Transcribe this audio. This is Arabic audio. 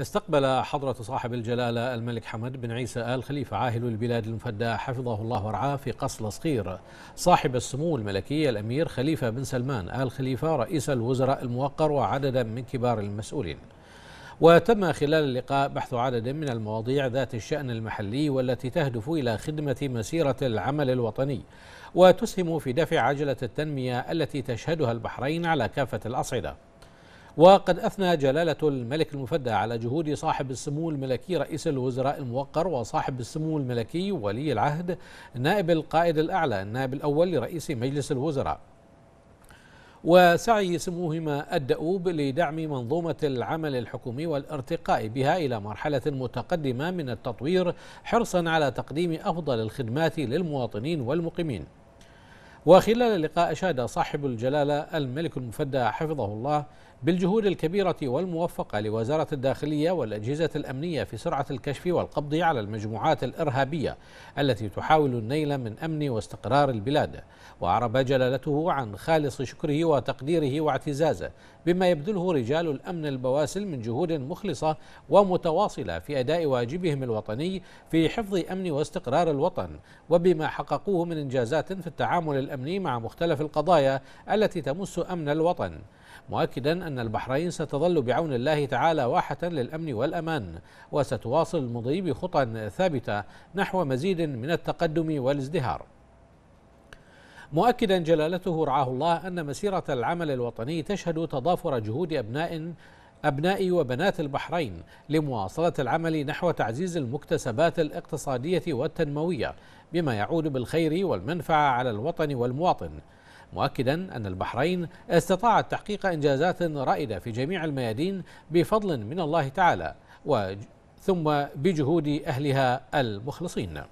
استقبل حضرة صاحب الجلالة الملك حمد بن عيسى آل خليفة عاهل البلاد المفدى حفظه الله ورعاه في قصر صغير صاحب السمو الملكي الأمير خليفة بن سلمان آل خليفة رئيس الوزراء الموقر وعددا من كبار المسؤولين وتم خلال اللقاء بحث عدد من المواضيع ذات الشأن المحلي والتي تهدف إلى خدمة مسيرة العمل الوطني وتسهم في دفع عجلة التنمية التي تشهدها البحرين على كافة الأصعدة وقد أثنى جلالة الملك المفدى على جهود صاحب السمو الملكي رئيس الوزراء الموقر وصاحب السمو الملكي ولي العهد نائب القائد الأعلى النائب الأول لرئيس مجلس الوزراء وسعي سموهما الدؤوب لدعم منظومة العمل الحكومي والارتقاء بها إلى مرحلة متقدمة من التطوير حرصا على تقديم أفضل الخدمات للمواطنين والمقيمين وخلال اللقاء أشاد صاحب الجلالة الملك المفدى حفظه الله بالجهود الكبيرة والموفقة لوزارة الداخلية والأجهزة الأمنية في سرعة الكشف والقبض على المجموعات الإرهابية التي تحاول النيل من أمن واستقرار البلاد وأعرب جلالته عن خالص شكره وتقديره واعتزازه بما يبذله رجال الأمن البواسل من جهود مخلصة ومتواصلة في أداء واجبهم الوطني في حفظ أمن واستقرار الوطن وبما حققوه من إنجازات في التعامل الأمني مع مختلف القضايا التي تمس أمن الوطن مؤكدا أن البحرين ستظل بعون الله تعالى واحة للأمن والأمان وستواصل المضي بخطى ثابتة نحو مزيد من التقدم والازدهار مؤكدا جلالته رعاه الله أن مسيرة العمل الوطني تشهد تضافر جهود أبناء أبناء وبنات البحرين لمواصلة العمل نحو تعزيز المكتسبات الاقتصادية والتنموية بما يعود بالخير والمنفعة على الوطن والمواطن مؤكدا أن البحرين استطاعت تحقيق إنجازات رائدة في جميع الميادين بفضل من الله تعالى ثم بجهود أهلها المخلصين